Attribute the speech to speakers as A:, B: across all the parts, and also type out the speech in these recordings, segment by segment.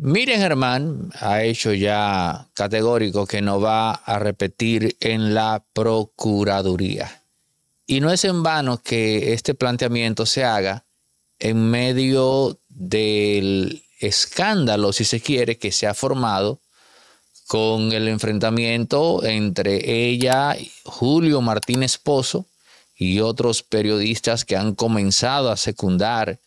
A: Miren, Germán ha hecho ya categórico que no va a repetir en la Procuraduría. Y no es en vano que este planteamiento se haga en medio del escándalo, si se quiere, que se ha formado con el enfrentamiento entre ella, Julio Martínez Pozo, y otros periodistas que han comenzado a secundar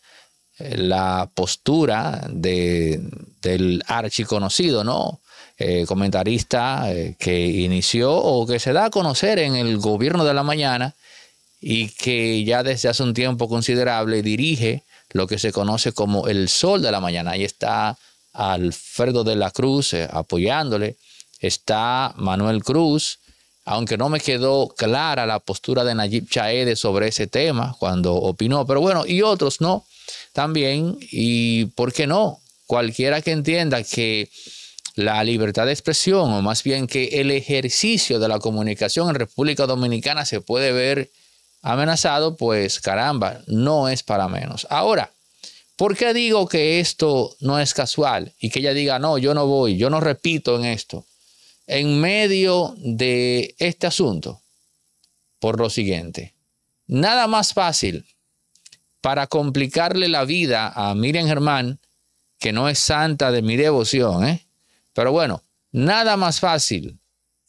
A: la postura de, del archiconocido, ¿no? Eh, comentarista eh, que inició o que se da a conocer en el gobierno de la mañana y que ya desde hace un tiempo considerable dirige lo que se conoce como el sol de la mañana. Ahí está Alfredo de la Cruz eh, apoyándole, está Manuel Cruz, aunque no me quedó clara la postura de Nayib Chaede sobre ese tema cuando opinó, pero bueno, y otros no también y, ¿por qué no? Cualquiera que entienda que la libertad de expresión, o más bien que el ejercicio de la comunicación en República Dominicana se puede ver amenazado, pues caramba, no es para menos. Ahora, ¿por qué digo que esto no es casual y que ella diga, no, yo no voy, yo no repito en esto? En medio de este asunto, por lo siguiente, nada más fácil para complicarle la vida a Miriam Germán, que no es santa de mi devoción, ¿eh? Pero bueno, nada más fácil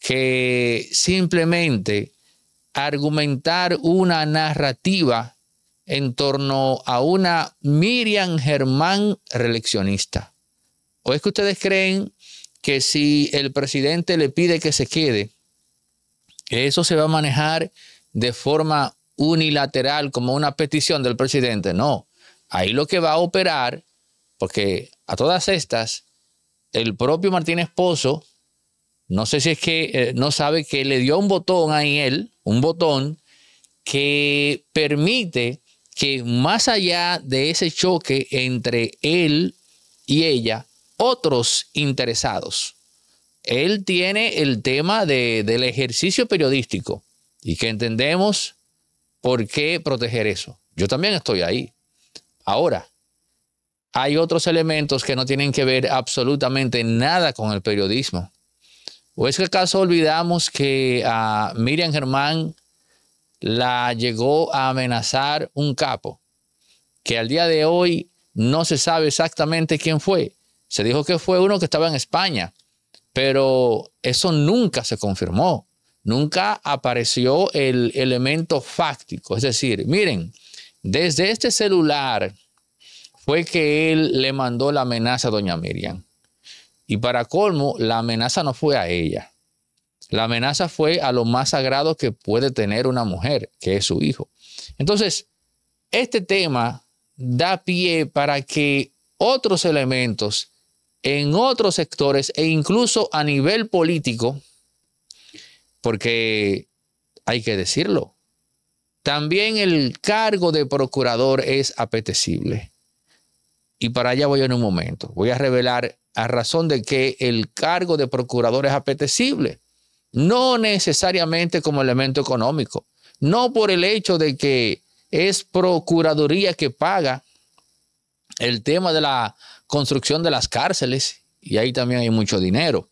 A: que simplemente argumentar una narrativa en torno a una Miriam Germán reeleccionista. ¿O es que ustedes creen que si el presidente le pide que se quede, eso se va a manejar de forma unilateral como una petición del presidente. No, ahí lo que va a operar, porque a todas estas, el propio Martínez Esposo, no sé si es que eh, no sabe que le dio un botón a él, un botón que permite que más allá de ese choque entre él y ella, otros interesados. Él tiene el tema del ejercicio periodístico y que entendemos ¿Por qué proteger eso? Yo también estoy ahí. Ahora, hay otros elementos que no tienen que ver absolutamente nada con el periodismo. ¿O es que acaso olvidamos que a Miriam Germán la llegó a amenazar un capo? Que al día de hoy no se sabe exactamente quién fue. Se dijo que fue uno que estaba en España, pero eso nunca se confirmó. Nunca apareció el elemento fáctico. Es decir, miren, desde este celular fue que él le mandó la amenaza a doña Miriam. Y para colmo, la amenaza no fue a ella. La amenaza fue a lo más sagrado que puede tener una mujer, que es su hijo. Entonces, este tema da pie para que otros elementos en otros sectores e incluso a nivel político porque hay que decirlo. También el cargo de procurador es apetecible. Y para allá voy en un momento. Voy a revelar a razón de que el cargo de procurador es apetecible. No necesariamente como elemento económico. No por el hecho de que es procuraduría que paga el tema de la construcción de las cárceles. Y ahí también hay mucho dinero.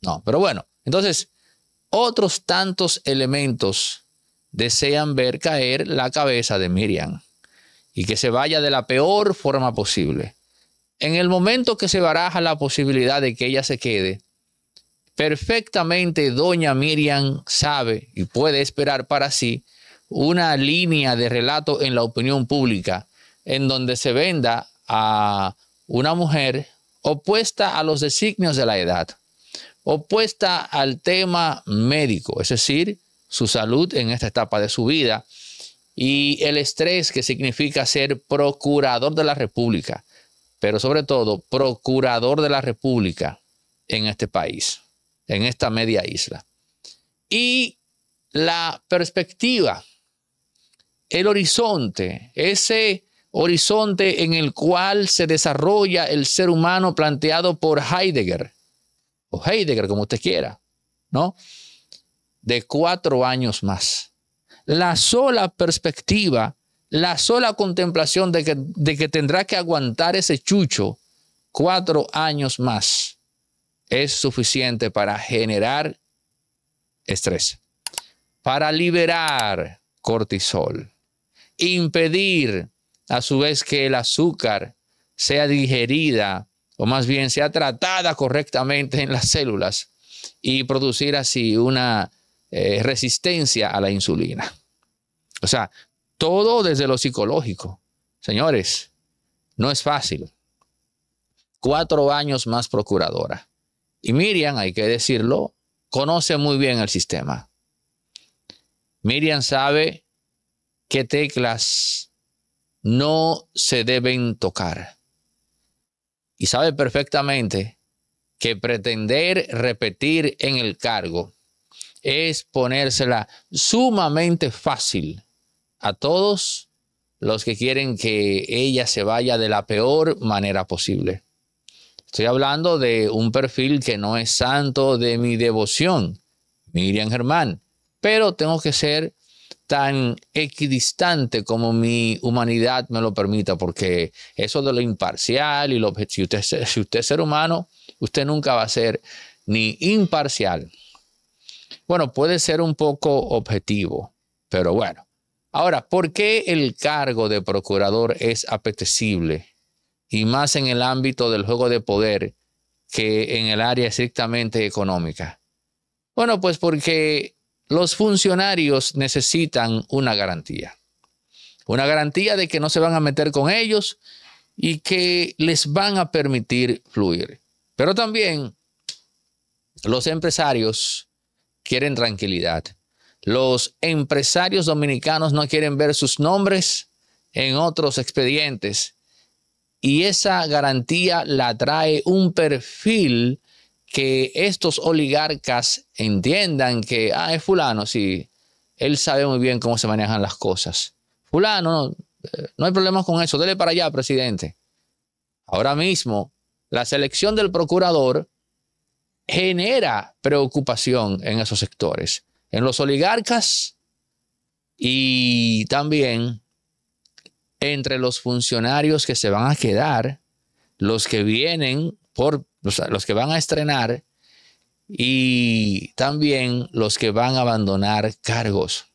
A: No, pero bueno. Entonces, otros tantos elementos desean ver caer la cabeza de Miriam y que se vaya de la peor forma posible. En el momento que se baraja la posibilidad de que ella se quede, perfectamente doña Miriam sabe y puede esperar para sí una línea de relato en la opinión pública en donde se venda a una mujer opuesta a los designios de la edad opuesta al tema médico, es decir, su salud en esta etapa de su vida y el estrés que significa ser procurador de la República, pero sobre todo procurador de la República en este país, en esta media isla. Y la perspectiva, el horizonte, ese horizonte en el cual se desarrolla el ser humano planteado por Heidegger o Heidegger, como usted quiera, ¿no? De cuatro años más. La sola perspectiva, la sola contemplación de que, de que tendrá que aguantar ese chucho cuatro años más es suficiente para generar estrés, para liberar cortisol, impedir a su vez que el azúcar sea digerida o más bien sea tratada correctamente en las células y producir así una eh, resistencia a la insulina. O sea, todo desde lo psicológico. Señores, no es fácil. Cuatro años más procuradora. Y Miriam, hay que decirlo, conoce muy bien el sistema. Miriam sabe qué teclas no se deben tocar y sabe perfectamente que pretender repetir en el cargo es ponérsela sumamente fácil a todos los que quieren que ella se vaya de la peor manera posible. Estoy hablando de un perfil que no es santo de mi devoción, Miriam Germán, pero tengo que ser tan equidistante como mi humanidad me lo permita, porque eso de lo imparcial y lo si usted, si usted es ser humano, usted nunca va a ser ni imparcial. Bueno, puede ser un poco objetivo, pero bueno. Ahora, ¿por qué el cargo de procurador es apetecible? Y más en el ámbito del juego de poder que en el área estrictamente económica. Bueno, pues porque los funcionarios necesitan una garantía. Una garantía de que no se van a meter con ellos y que les van a permitir fluir. Pero también los empresarios quieren tranquilidad. Los empresarios dominicanos no quieren ver sus nombres en otros expedientes. Y esa garantía la trae un perfil que estos oligarcas entiendan que, ah, es fulano, sí, él sabe muy bien cómo se manejan las cosas. Fulano, no, eh, no hay problemas con eso, dele para allá, presidente. Ahora mismo, la selección del procurador genera preocupación en esos sectores, en los oligarcas y también entre los funcionarios que se van a quedar, los que vienen por los, que van a estrenar y también los que van a abandonar cargos.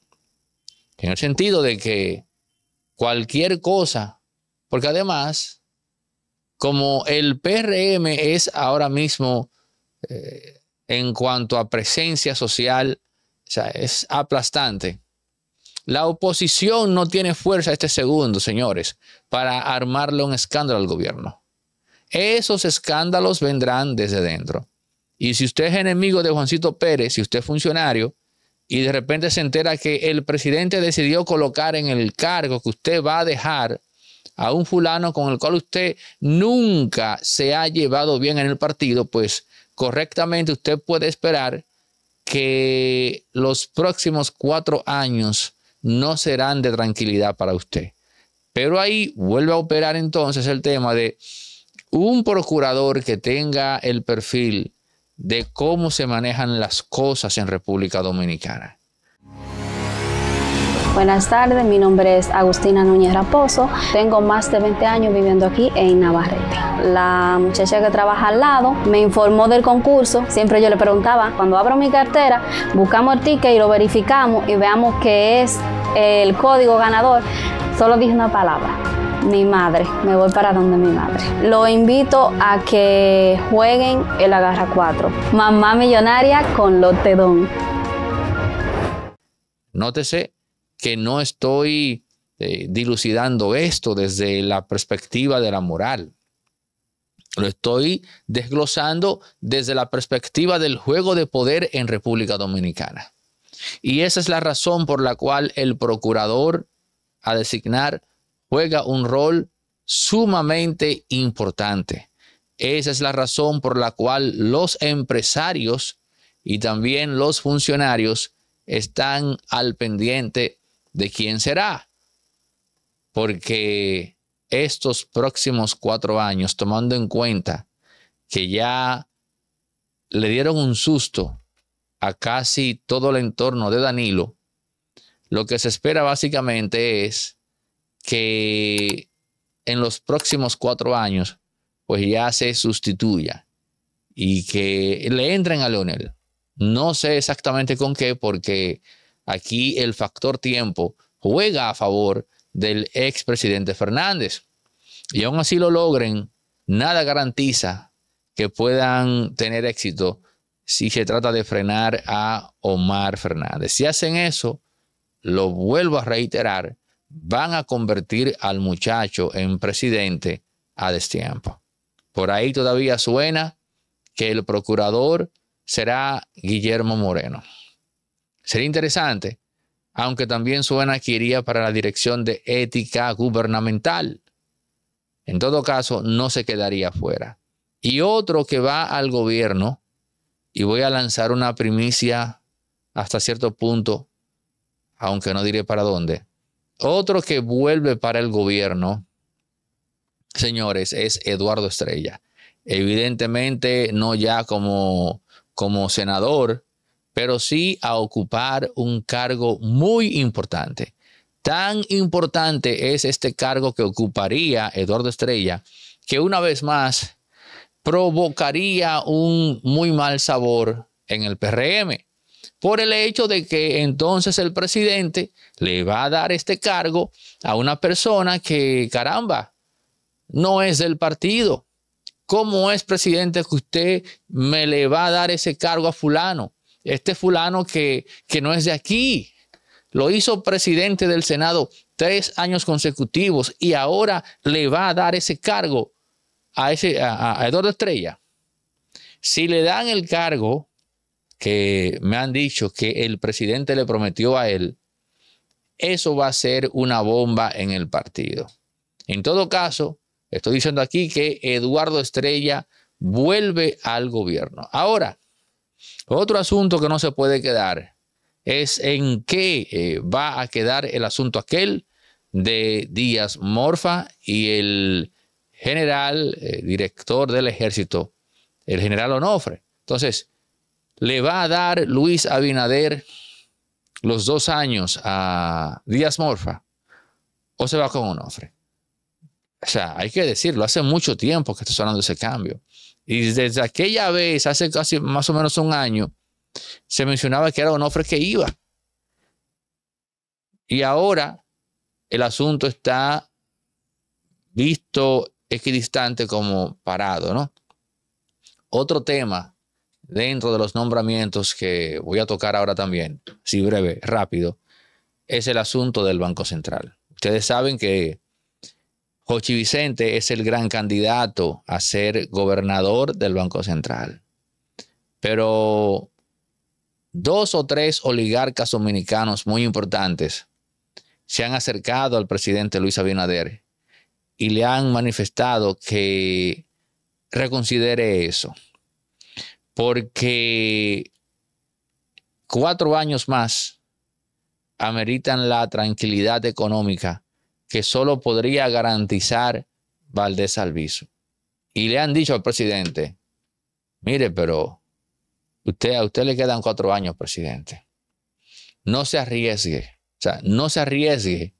A: En el sentido de que cualquier cosa, porque además, como el PRM es ahora mismo eh, en cuanto a presencia social, es aplastante. La oposición no tiene fuerza este segundo, señores, para armarle un escándalo al gobierno. Esos escándalos vendrán desde dentro. Y si usted es enemigo de Juancito Pérez, si usted es funcionario, y de repente se entera que el presidente decidió colocar en el cargo que usted va a dejar a un fulano con el cual usted nunca se ha llevado bien en el partido, pues correctamente usted puede esperar que los próximos cuatro años no serán de tranquilidad para usted. Pero ahí vuelve a operar entonces el tema de un procurador que tenga el perfil de cómo se manejan las cosas en República Dominicana. Buenas tardes, mi nombre es Agustina Núñez Raposo. Tengo más de 20 años viviendo aquí en Navarrete. La muchacha que trabaja al lado me informó del concurso. Siempre yo le preguntaba, cuando abro mi cartera, buscamos el ticket y lo verificamos y veamos qué es el código ganador. Solo dije una palabra, mi madre, me voy para donde mi madre. Lo invito a que jueguen el Agarra 4, Mamá Millonaria con Lotedón. Nótese que no estoy eh, dilucidando esto desde la perspectiva de la moral. Lo estoy desglosando desde la perspectiva del juego de poder en República Dominicana. Y esa es la razón por la cual el procurador a designar juega un rol sumamente importante. Esa es la razón por la cual los empresarios y también los funcionarios están al pendiente de quién será, porque estos próximos cuatro años, tomando en cuenta que ya le dieron un susto a casi todo el entorno de Danilo, lo que se espera básicamente es que en los próximos cuatro años, pues ya se sustituya y que le entren a Leonel. No sé exactamente con qué, porque aquí el factor tiempo juega a favor del expresidente Fernández. Y aún así lo logren, nada garantiza que puedan tener éxito si se trata de frenar a Omar Fernández. Si hacen eso, lo vuelvo a reiterar, van a convertir al muchacho en presidente a destiempo. Por ahí todavía suena que el procurador será Guillermo Moreno. Sería interesante, aunque también suena que iría para la dirección de ética gubernamental. En todo caso, no se quedaría fuera. Y otro que va al gobierno, y voy a lanzar una primicia hasta cierto punto, aunque no diré para dónde, otro que vuelve para el gobierno, señores, es Eduardo Estrella. Evidentemente, no ya como, como senador, pero sí a ocupar un cargo muy importante. Tan importante es este cargo que ocuparía Eduardo Estrella, que una vez más provocaría un muy mal sabor en el PRM por el hecho de que entonces el presidente le va a dar este cargo a una persona que, caramba, no es del partido. ¿Cómo es presidente que usted me le va a dar ese cargo a fulano? Este fulano que, no es de aquí. Lo hizo presidente del Senado tres años consecutivos y ahora le va a dar ese cargo a, ese, a Eduardo Estrella. Si le dan el cargo, que me han dicho que el presidente le prometió a él, eso va a ser una bomba en el partido. En todo caso, estoy diciendo aquí que Eduardo Estrella vuelve al gobierno. Ahora, otro asunto que no se puede quedar es en qué eh, va a quedar el asunto aquel de Díaz Morfa y el general eh, director del ejército, el general Onofre. Entonces, le va a dar Luis Abinader los dos años a Díaz Morfa o se va con Onofre. O sea, hay que decirlo, hace mucho tiempo que está sonando ese cambio. Y desde aquella vez, hace casi más o menos un año, se mencionaba que era Onofre que iba. Y ahora el asunto está visto equidistante como parado, ¿no? Otro tema dentro de los nombramientos que voy a tocar ahora también, si breve, rápido, es el asunto del Banco Central. Ustedes saben que Jochi Vicente es el gran candidato a ser gobernador del Banco Central. Pero dos o tres oligarcas dominicanos muy importantes se han acercado al presidente Luis Abinader y le han manifestado que reconsidere eso porque cuatro años más ameritan la tranquilidad económica que solo podría garantizar Valdés Alviso. Y le han dicho al presidente, mire, pero usted, a usted le quedan cuatro años, presidente. No se arriesgue, o sea, no se arriesgue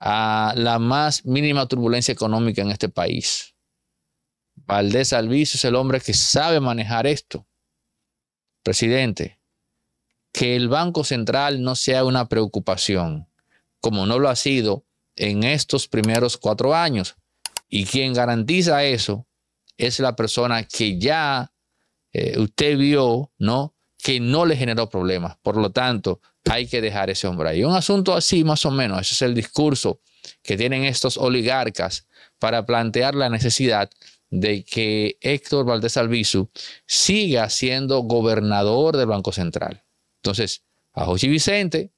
A: a la más mínima turbulencia económica en este país. Valdés Alviso es el hombre que sabe manejar esto. Presidente, que el Banco Central no sea una preocupación, como no lo ha sido en estos primeros cuatro años. Y quien garantiza eso es la persona que ya eh, usted vio, ¿no? Que no le generó problemas. Por lo tanto, hay que dejar ese hombre ahí. Un asunto así, más o menos, ese es el discurso que tienen estos oligarcas para plantear la necesidad de que Héctor Valdés Albizu siga siendo gobernador del Banco Central. Entonces, a José Vicente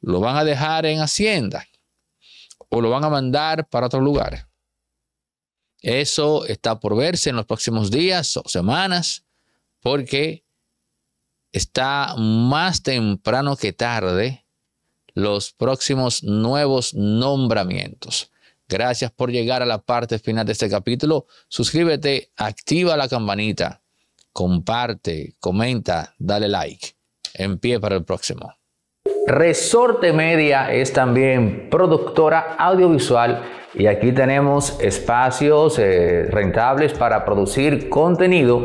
A: lo van a dejar en Hacienda o lo van a mandar para otro lugar. Eso está por verse en los próximos días o semanas, porque está más temprano que tarde los próximos nuevos nombramientos. Gracias por llegar a la parte final de este capítulo. Suscríbete, activa la campanita, comparte, comenta, dale like. En pie para el próximo. Resorte Media es también productora audiovisual y aquí tenemos espacios eh, rentables para producir contenido